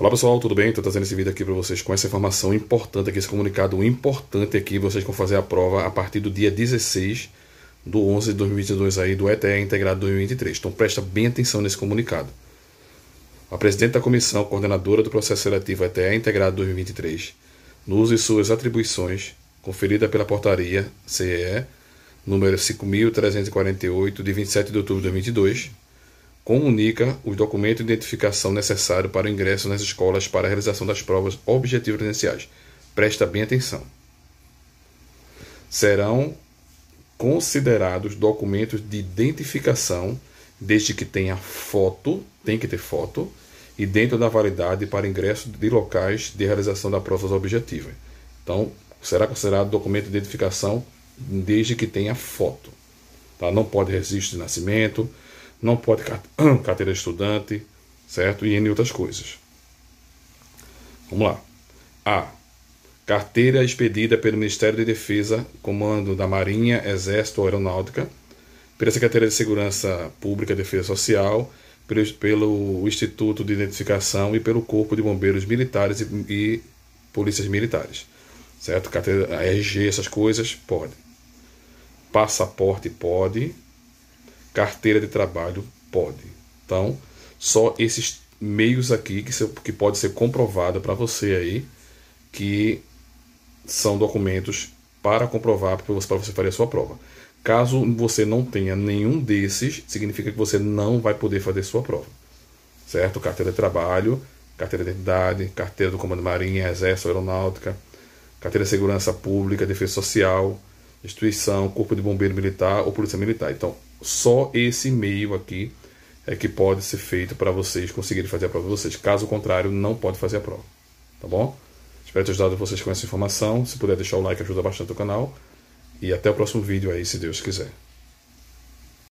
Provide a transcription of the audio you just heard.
Olá pessoal, tudo bem? Estou trazendo esse vídeo aqui para vocês com essa informação importante aqui, esse comunicado importante aqui, vocês vão fazer a prova a partir do dia 16 do 11 de 2022 aí, do ETE Integrado 2023. Então presta bem atenção nesse comunicado. A presidente da comissão coordenadora do processo seletivo ETE Integrado 2023, no uso de suas atribuições, conferida pela portaria CE número 5.348, de 27 de outubro de 2022, comunica os documentos de identificação necessários para o ingresso nas escolas para a realização das provas objetivas presenciais. Presta bem atenção. Serão considerados documentos de identificação desde que tenha foto, tem que ter foto, e dentro da validade para ingresso de locais de realização da prova objetiva. Então, será considerado documento de identificação desde que tenha foto. Tá? Não pode registro de nascimento, não pode carteira de estudante, certo? E em outras coisas. Vamos lá. A. Carteira expedida pelo Ministério de Defesa, Comando da Marinha, Exército ou Aeronáutica, pela Secretaria de Segurança Pública e Defesa Social, pelo, pelo Instituto de Identificação e pelo Corpo de Bombeiros Militares e, e Polícias Militares. Certo? Carteira, RG, essas coisas, pode. Passaporte, pode carteira de trabalho pode. Então, só esses meios aqui que, se, que pode ser comprovado para você aí que são documentos para comprovar para você, você fazer a sua prova. Caso você não tenha nenhum desses, significa que você não vai poder fazer sua prova. Certo? Carteira de trabalho, carteira de identidade, carteira do Comando Marinha, Exército, Aeronáutica, carteira de Segurança Pública, Defesa Social, instituição, corpo de bombeiro militar ou polícia militar. Então, só esse meio aqui é que pode ser feito para vocês conseguirem fazer a prova de vocês. Caso contrário, não pode fazer a prova. Tá bom? Espero ter ajudado vocês com essa informação. Se puder deixar o like, ajuda bastante o canal. E até o próximo vídeo aí, se Deus quiser.